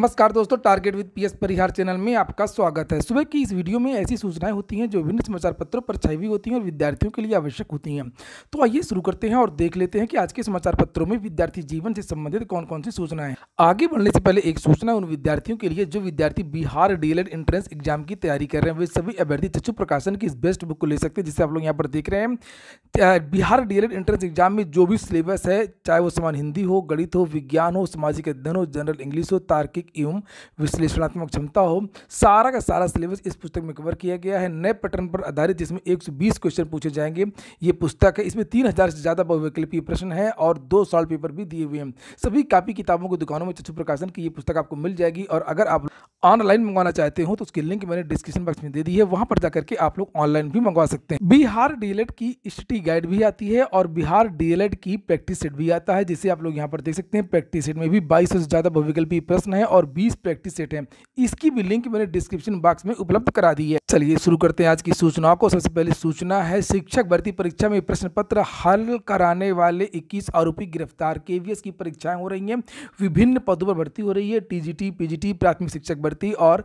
नमस्कार दोस्तों target with PS Parihar channel में आपका स्वागत है सुबह की इस वीडियो में ऐसी सूचनाएं होती हैं जो विभिन्न समाचार पत्रों पर छाई हुई होती हैं और विद्यार्थियों के लिए आवश्यक होती हैं तो आइए शुरू करते हैं और देख लेते हैं कि आज के समाचार पत्रों में विद्यार्थी जीवन से संबंधित कौन कौन सी सूचनाएं आगे बढ़ने से पहले एक सूचना उन विद्यार्थियों के लिए जो विद्यार्थी बिहार डीएलएड एंट्रेंस एग्जाम की तैयारी कर रहे हैं वे सभी अभ्यर्थी चचु प्रकाशन की इस बेस्ट बुक को ले सकते हैं जिसे आप लोग यहाँ पर देख रहे हैं बिहार डीएलएड एंट्रेंस एग्जाम में जो भी सिलेबस है चाहे वो समान हिंदी हो गणित हो विज्ञान हो सामाजिक अध्ययन हो जनरल इंग्लिश हो तार्किक एवं विश्लेषणात्मक क्षमता हो सारा का सारा सिलेबस इस पुस्तक में कवर किया गया है नए पैटर्न पर आधारित जिसमें 120 क्वेश्चन पूछे जाएंगे ये पुस्तक है इसमें तीन से ज़्यादा बहुविकल्पीय प्रश्न है और दो सॉल्व पेपर भी दिए हुए हैं सभी कापी किताबों को दुकानों में चक्षु प्रकाशन की ये पुस्तक आपको मिल जाएगी और अगर आप ऑनलाइन मंगवाना चाहते हो तो उसकी लिंक मैंने डिस्क्रिप्शन बॉक्स में दे दी है वहां पर जाकर के आप लोग ऑनलाइन भी मंगवा सकते हैं बिहार डीएलएड की स्टडी गाइड भी आती है और बिहार डीएलएड की प्रैक्टिस सेट भी आता है जिसे आप लोग यहाँ पर देख सकते हैं प्रैक्टिस सेट में भी बाईस से ज्यादा भविकल्पी प्रश्न है और बीस प्रैक्टिस सेट है इसकी भी लिंक मैंने डिस्क्रिप्शन बॉक्स में उपलब्ध करा दी है चलिए शुरू करते हैं आज की सूचनाओं को सबसे पहले सूचना है शिक्षक भर्ती परीक्षा में प्रश्न पत्र हल कराने वाले इक्कीस आरोपी गिरफ्तार केवीएस की परीक्षाएं हो रही है विभिन्न पदों पर भर्ती हो रही है टीजीटी पीजीटी प्राथमिक शिक्षक प्रवृत्ति और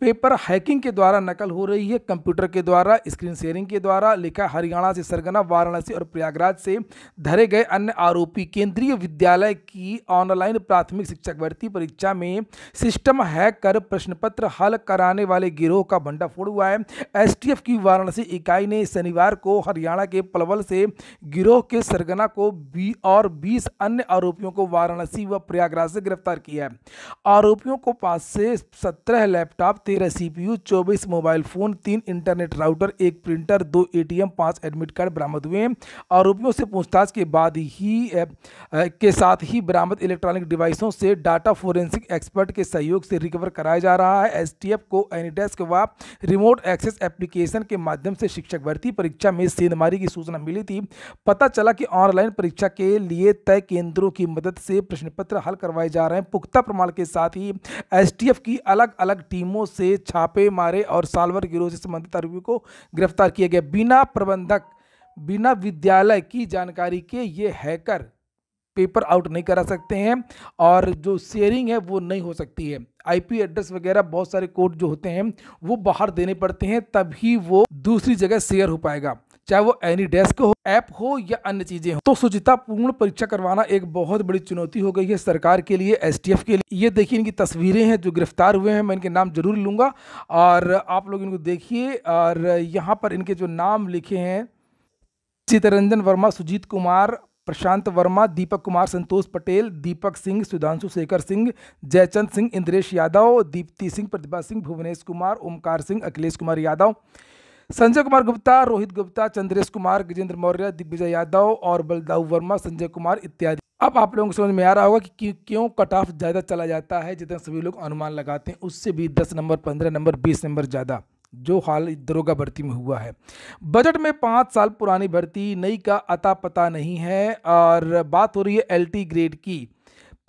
पेपर हैकिंग के द्वारा नकल हो रही है कंप्यूटर के द्वारा स्क्रीन शेयरिंग के द्वारा लिखा हरियाणा से सरगना वाराणसी और प्रयागराज से धरे गए अन्य आरोपी केंद्रीय विद्यालय की ऑनलाइन प्राथमिक शिक्षक भर्ती परीक्षा में सिस्टम हैक कर प्रश्न पत्र हल कराने वाले गिरोह का भंडाफोड़ हुआ है एस की वाराणसी इकाई ने शनिवार को हरियाणा के पलवल से गिरोह के सरगना को बी और बीस अन्य आरोपियों को वाराणसी व प्रयागराज से गिरफ्तार किया है आरोपियों को पास से सत्रह लैपटॉप तेरह सीपीयू चौबीस मोबाइल फ़ोन तीन इंटरनेट राउटर एक प्रिंटर दो एटीएम पांच एडमिट कार्ड बरामद हुए आरोपियों से पूछताछ के बाद ही आ, आ, के साथ ही बरामद इलेक्ट्रॉनिक डिवाइसों से डाटा फोरेंसिक एक्सपर्ट के सहयोग से रिकवर कराया जा रहा है एसटीएफ को एनी डेस्क व रिमोट एक्सेस एप्लीकेशन के माध्यम से शिक्षक भर्ती परीक्षा में सेंधमारी की सूचना मिली थी पता चला कि ऑनलाइन परीक्षा के लिए तय केंद्रों की मदद से प्रश्न पत्र हल करवाए जा रहे हैं पुख्ता प्रमाण के साथ ही एसटीएफ की अलग अलग टीमों से से छापे मारे और सालवर गिरोह से संबंधित आरोपियों को गिरफ्तार किया गया बिना प्रबंधक बिना विद्यालय की जानकारी के ये हैकर पेपर आउट नहीं करा सकते हैं और जो शेयरिंग है वो नहीं हो सकती है आईपी एड्रेस वगैरह बहुत सारे कोड जो होते हैं वो बाहर देने पड़ते हैं तभी वो दूसरी जगह शेयर हो पाएगा चाहे वो एनी डेस्क हो ऐप हो या अन्य चीजें हो तो पूर्ण परीक्षा करवाना एक बहुत बड़ी चुनौती हो गई है सरकार के लिए एसटीएफ के लिए ये देखिए इनकी तस्वीरें हैं जो गिरफ्तार हुए हैं मैं इनके नाम जरूर लूंगा और आप लोग इनको देखिए और यहाँ पर इनके जो नाम लिखे हैं चितरंजन वर्मा सुजीत कुमार प्रशांत वर्मा दीपक कुमार संतोष पटेल दीपक सिंह सुधांशु शेखर सिंह जयचंद सिंह इंद्रेश यादव दीप्ति सिंह प्रतिभा सिंह भुवनेश कुमार ओमकार सिंह अखिलेश कुमार यादव संजय कुमार गुप्ता रोहित गुप्ता चंद्रेश कुमार गजेंद्र मौर्य दिग्विजय यादव और बलदाऊ वर्मा संजय कुमार इत्यादि अब आप लोगों को समझ में आ रहा होगा कि क्यों कट ऑफ ज़्यादा चला जाता है जितना सभी लोग अनुमान लगाते हैं उससे भी दस नंबर पंद्रह नंबर बीस नंबर ज़्यादा जो हाल दरोगा भर्ती में हुआ है बजट में पाँच साल पुरानी भर्ती नई का अता पता नहीं है और बात हो रही है एलटी ग्रेड की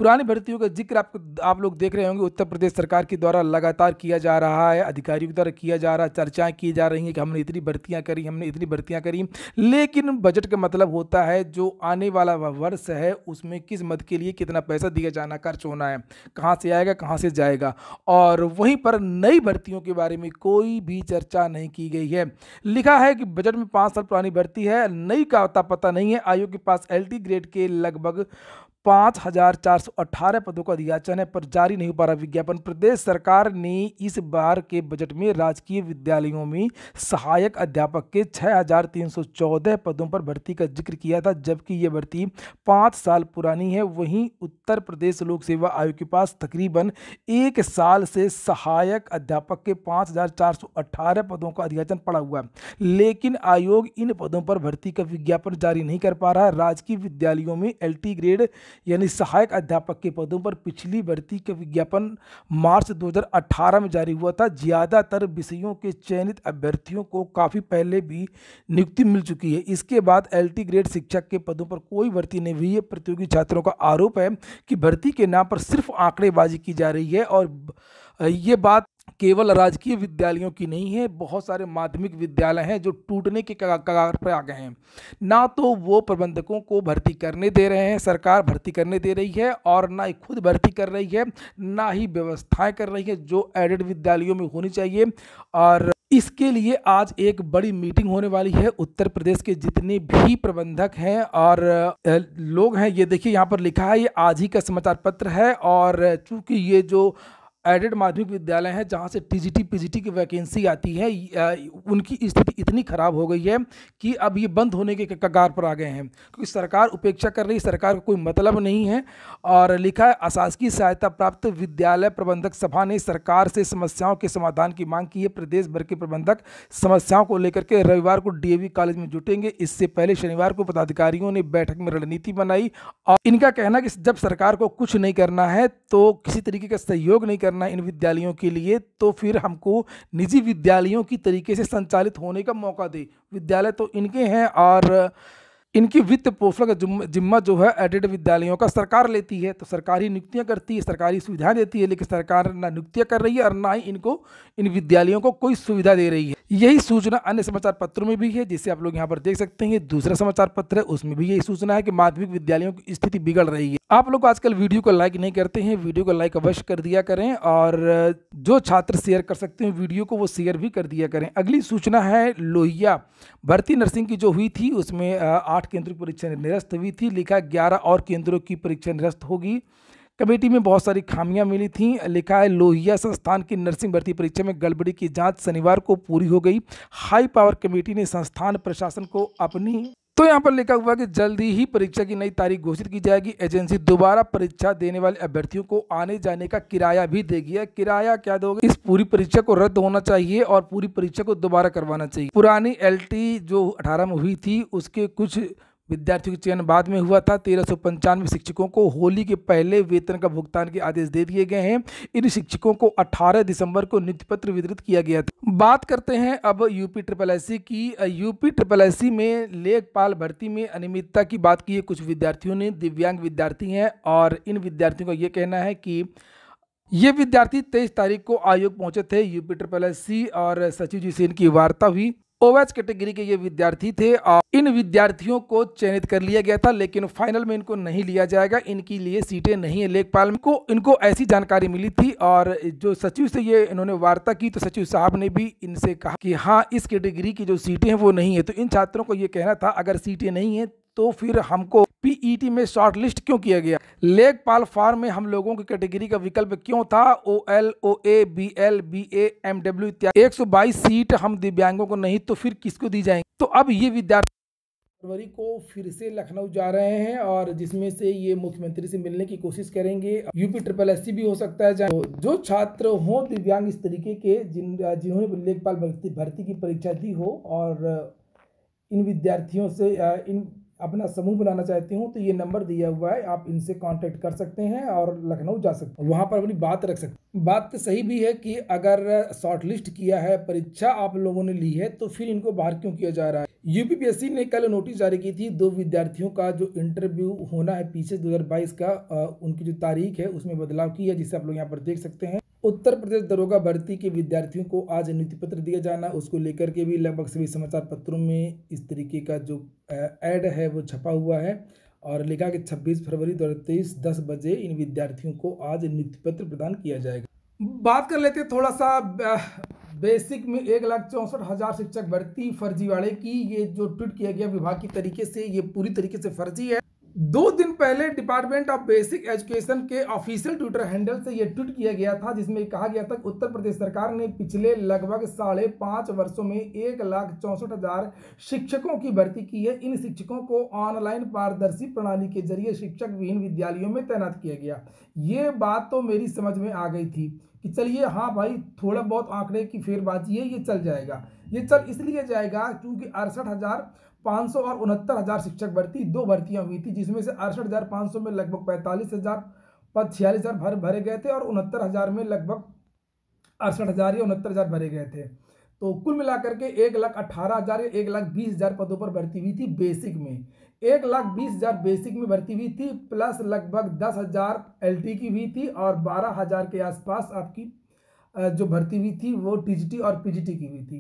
पुरानी भर्तियों का जिक्र आपको आप लोग देख रहे होंगे उत्तर प्रदेश सरकार के द्वारा लगातार किया जा रहा है अधिकारियों के द्वारा किया जा रहा है चर्चाएँ की जा रही हैं कि हमने इतनी भर्तियाँ करी हमने इतनी भर्तियाँ करी लेकिन बजट का मतलब होता है जो आने वाला वर्ष है उसमें किस मद के लिए कितना पैसा दिया जाना खर्च होना है कहाँ से आएगा कहाँ से जाएगा और वहीं पर नई भर्तियों के बारे में कोई भी चर्चा नहीं की गई है लिखा है कि बजट में पाँच साल पुरानी भर्ती है नई का पता नहीं है आयोग के पास एल ग्रेड के लगभग पाँच हजार चार सौ अठारह पदों का अधियाचन है पर जारी नहीं हो पा रहा विज्ञापन प्रदेश सरकार ने इस बार के बजट में राजकीय विद्यालयों में सहायक अध्यापक के छः हजार तीन सौ चौदह पदों पर भर्ती का जिक्र किया था जबकि ये भर्ती पाँच साल पुरानी है वहीं उत्तर प्रदेश लोक सेवा आयोग के पास तकरीबन एक साल से सहायक अध्यापक के पाँच हजार चार सौ पदों का अध्याचन पड़ा हुआ है लेकिन आयोग इन पदों पर भर्ती का विज्ञापन जारी नहीं कर पा रहा राजकीय विद्यालयों में एल ग्रेड यानी सहायक अध्यापक के पदों पर पिछली भर्ती के विज्ञापन मार्च 2018 में जारी हुआ था ज़्यादातर विषयों के चयनित अभ्यर्थियों को काफ़ी पहले भी नियुक्ति मिल चुकी है इसके बाद एल ग्रेड शिक्षक के पदों पर कोई भर्ती नहीं हुई है प्रतियोगी छात्रों का आरोप है कि भर्ती के नाम पर सिर्फ आंकड़ेबाजी की जा रही है और ये बात केवल राजकीय विद्यालयों की नहीं है बहुत सारे माध्यमिक विद्यालय हैं जो टूटने के कगार पर आ गए हैं ना तो वो प्रबंधकों को भर्ती करने दे रहे हैं सरकार भर्ती करने दे रही है और ना ही खुद भर्ती कर रही है ना ही व्यवस्थाएं कर रही है जो एडेड विद्यालयों में होनी चाहिए और इसके लिए आज एक बड़ी मीटिंग होने वाली है उत्तर प्रदेश के जितने भी प्रबंधक हैं और लोग हैं ये देखिए यहाँ पर लिखा है ये आज ही का समाचार पत्र है और चूंकि ये जो एडेड माध्यमिक विद्यालय हैं जहाँ से टीजीटी पीजीटी की वैकेंसी आती है उनकी स्थिति इतनी ख़राब हो गई है कि अब ये बंद होने के कगार पर आ गए हैं क्योंकि सरकार उपेक्षा कर रही सरकार का कोई मतलब नहीं है और लिखा है अशासकीय सहायता प्राप्त विद्यालय प्रबंधक सभा ने सरकार से समस्याओं के समाधान की मांग की है प्रदेश भर के प्रबंधक समस्याओं को लेकर के रविवार को डी कॉलेज में जुटेंगे इससे पहले शनिवार को पदाधिकारियों ने बैठक में रणनीति बनाई और इनका कहना कि जब सरकार को कुछ नहीं करना है तो किसी तरीके का सहयोग नहीं करना इन विद्यालयों के लिए तो फिर हमको निजी विद्यालयों की तरीके से संचालित होने का मौका दे विद्यालय तो इनके हैं और इनकी वित्त पोषण का जिम्मा जो है एडेड विद्यालयों का सरकार लेती है तो सरकारी नियुक्तियाँ करती है सरकारी सुविधाएं देती है लेकिन सरकार ना नियुक्तियाँ कर रही है और ना ही इनको इन विद्यालयों को कोई सुविधा दे रही है यही सूचना अन्य समाचार पत्रों में भी है जिसे आप लोग यहाँ पर देख सकते हैं दूसरा समाचार पत्र है उसमें भी यही सूचना है कि माध्यमिक विद्यालयों की स्थिति बिगड़ रही है आप लोग आजकल वीडियो को लाइक नहीं करते हैं वीडियो को लाइक अवश्य कर दिया करें और जो छात्र शेयर कर सकते हैं वीडियो को वो शेयर भी कर दिया करें अगली सूचना है लोहिया भर्ती नर्सिंग की जो हुई थी उसमें आठ केंद्रों की परीक्षा निरस्त हुई थी लिखा ग्यारह और केंद्रों की परीक्षा निरस्त होगी कमेटी में बहुत सारी खामियां मिली थीं लिखा है लोहिया संस्थान की नर्सिंग भर्ती परीक्षा में गड़बड़ी की जांच शनिवार को पूरी हो गई हाई पावर कमेटी ने संस्थान प्रशासन को अपनी तो यहाँ पर लिखा हुआ कि जल्दी ही परीक्षा की नई तारीख घोषित की जाएगी एजेंसी दोबारा परीक्षा देने वाले अभ्यर्थियों को आने जाने का किराया भी देगी है किराया क्या दोगे इस पूरी परीक्षा को रद्द होना चाहिए और पूरी परीक्षा को दोबारा करवाना चाहिए पुरानी एलटी जो 18 में हुई थी उसके कुछ विद्यार्थियों के चयन बाद में हुआ था तेरह सौ पंचानवे शिक्षकों को होली के पहले वेतन का भुगतान के आदेश दे दिए गए हैं इन शिक्षकों को 18 दिसंबर को नियुक्ति पत्र वितरित किया गया था बात करते हैं अब यूपी ट्रिपल एस की यूपी ट्रिपल एस में लेखपाल भर्ती में अनियमितता की बात की है कुछ विद्यार्थियों ने दिव्यांग विद्यार्थी हैं और इन विद्यार्थियों का ये कहना है कि ये विद्यार्थी तेईस तारीख को आयोग पहुंचे थे यूपी ट्रिपल एस और सचिव जी से इनकी वार्ता हुई ओवैच कैटेगरी के ये विद्यार्थी थे और इन विद्यार्थियों को चयनित कर लिया गया था लेकिन फाइनल में इनको नहीं लिया जाएगा इनकी लिए सीटें नहीं है लेखपाल को इनको ऐसी जानकारी मिली थी और जो सचिव से ये इन्होंने वार्ता की तो सचिव साहब ने भी इनसे कहा कि हाँ इस कैटेगरी की जो सीटें हैं वो नहीं है तो इन छात्रों को ये कहना था अगर सीटें नहीं है तो फिर हमको पीईटी e में शॉर्ट लिस्ट क्यों किया गया लेखपाल फार्म में हम लोगों की कैटेगरी का विकल्प क्यों था O L O A B L B A M W इत्यादि बाईस सीट हम दिव्यांगों को नहीं तो फिर किसको दी जाएंगे तो अब ये विद्यार्थी फरवरी को फिर से लखनऊ जा रहे हैं और जिसमें से ये मुख्यमंत्री से मिलने की कोशिश करेंगे यूपी ट्रिपल एस भी हो सकता है तो जो छात्र हो दिव्यांग इस तरीके के जिन जिन्होंने लेखपाल भर्ती की परीक्षा दी हो और इन विद्यार्थियों से इन अपना समूह बनाना चाहते हो तो ये नंबर दिया हुआ है आप इनसे कांटेक्ट कर सकते हैं और लखनऊ जा सकते हैं वहाँ पर अपनी बात रख सकते हैं बात तो सही भी है कि अगर शॉर्ट लिस्ट किया है परीक्षा आप लोगों ने ली है तो फिर इनको बाहर क्यों किया जा रहा है यूपीपीएससी ने कल नोटिस जारी की थी दो विद्यार्थियों का जो इंटरव्यू होना है पीछे दो का उनकी जो तारीख है उसमें बदलाव की है जिसे आप लोग यहाँ पर देख सकते हैं उत्तर प्रदेश दरोगा भर्ती के विद्यार्थियों को आज नियुक्ति पत्र दिया जाना उसको लेकर के भी लगभग सभी समाचार पत्रों में इस तरीके का जो ऐड है वो छपा हुआ है और लिखा कि 26 फरवरी दो हज़ार दस बजे इन विद्यार्थियों को आज नियुक्ति पत्र प्रदान किया जाएगा बात कर लेते थोड़ा सा बेसिक में एक लाख चौंसठ हज़ार शिक्षक भर्ती फर्जीवाड़े की ये जो ट्वीट किया गया विभाग की तरीके से ये पूरी तरीके से फर्जी है दो दिन पहले डिपार्टमेंट ऑफ बेसिक एजुकेशन के ऑफिशियल ट्विटर हैंडल से यह ट्वीट किया गया था जिसमें कहा गया था कि उत्तर प्रदेश सरकार ने पिछले लगभग साढ़े पाँच वर्षों में एक लाख चौंसठ हजार शिक्षकों की भर्ती की है इन शिक्षकों को ऑनलाइन पारदर्शी प्रणाली के जरिए शिक्षक विहीन विद्यालयों में तैनात किया गया ये बात तो मेरी समझ में आ गई थी कि चलिए हाँ भाई थोड़ा बहुत आंकड़े की फेरबाजी है ये चल जाएगा ये चल इसलिए जाएगा क्योंकि अड़सठ हज़ार पाँच और उनहत्तर हज़ार शिक्षक भर्ती दो भर्तियाँ हुई थी जिसमें से अड़सठ हज़ार पाँच सौ में लगभग पैंतालीस हज़ार पद छियालीस हज़ार भर भरे गए थे और उनहत्तर हज़ार में लगभग अड़सठ हज़ार या उनहत्तर हज़ार भरे गए थे तो कुल मिलाकर के एक लाख अठारह हज़ार या एक लाख बीस हज़ार पदों पर भर्ती हुई थी बेसिक में एक लाख बीस हज़ार बेसिक में भर्ती हुई थी प्लस लगभग दस हज़ार एल की हुई थी और बारह हज़ार के आसपास आपकी जो भर्ती हुई थी वो टी और पी की हुई थी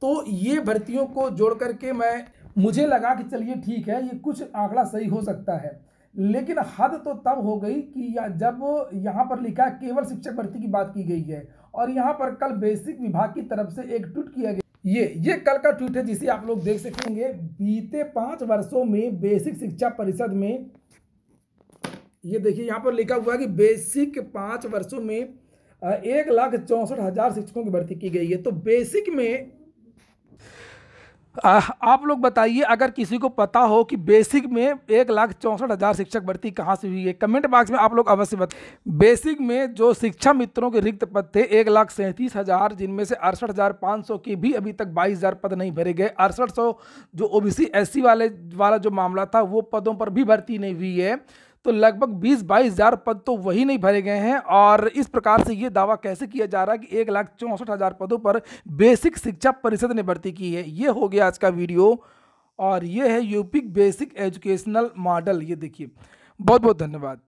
तो ये भर्तियों को जोड़ करके मैं मुझे लगा कि चलिए ठीक है ये कुछ आंकड़ा सही हो सकता है लेकिन हद तो तब हो गई कि या जब यहाँ पर लिखा केवल शिक्षक भर्ती की बात की गई है और यहाँ पर कल बेसिक विभाग की तरफ से एक ट्वीट किया गया ये ये कल का ट्वीट है जिसे आप लोग देख सकेंगे बीते पाँच वर्षों में बेसिक शिक्षा परिषद में ये देखिए यहाँ पर लिखा हुआ है कि बेसिक पाँच वर्षों में एक लाख चौसठ हज़ार शिक्षकों की भर्ती की गई है तो बेसिक में आप लोग बताइए अगर किसी को पता हो कि बेसिक में एक लाख चौंसठ हज़ार शिक्षक भर्ती कहाँ से हुई है कमेंट बॉक्स में आप लोग अवश्य बता बेसिक में जो शिक्षा मित्रों के रिक्त पद थे एक लाख सैंतीस हज़ार जिनमें से अड़सठ हज़ार पाँच सौ के भी अभी तक बाईस हज़ार पद नहीं भरे गए अड़सठ सौ जो O B C S C वाले वाला जो मामला था वो पदों पर भी भर्ती नहीं हुई है तो लगभग बीस बाईस हज़ार पद तो वही नहीं भरे गए हैं और इस प्रकार से ये दावा कैसे किया जा रहा है कि एक लाख चौंसठ हज़ार पदों पर बेसिक शिक्षा परिषद ने भर्ती की है ये हो गया आज का वीडियो और ये है यूपी बेसिक एजुकेशनल मॉडल ये देखिए बहुत बहुत धन्यवाद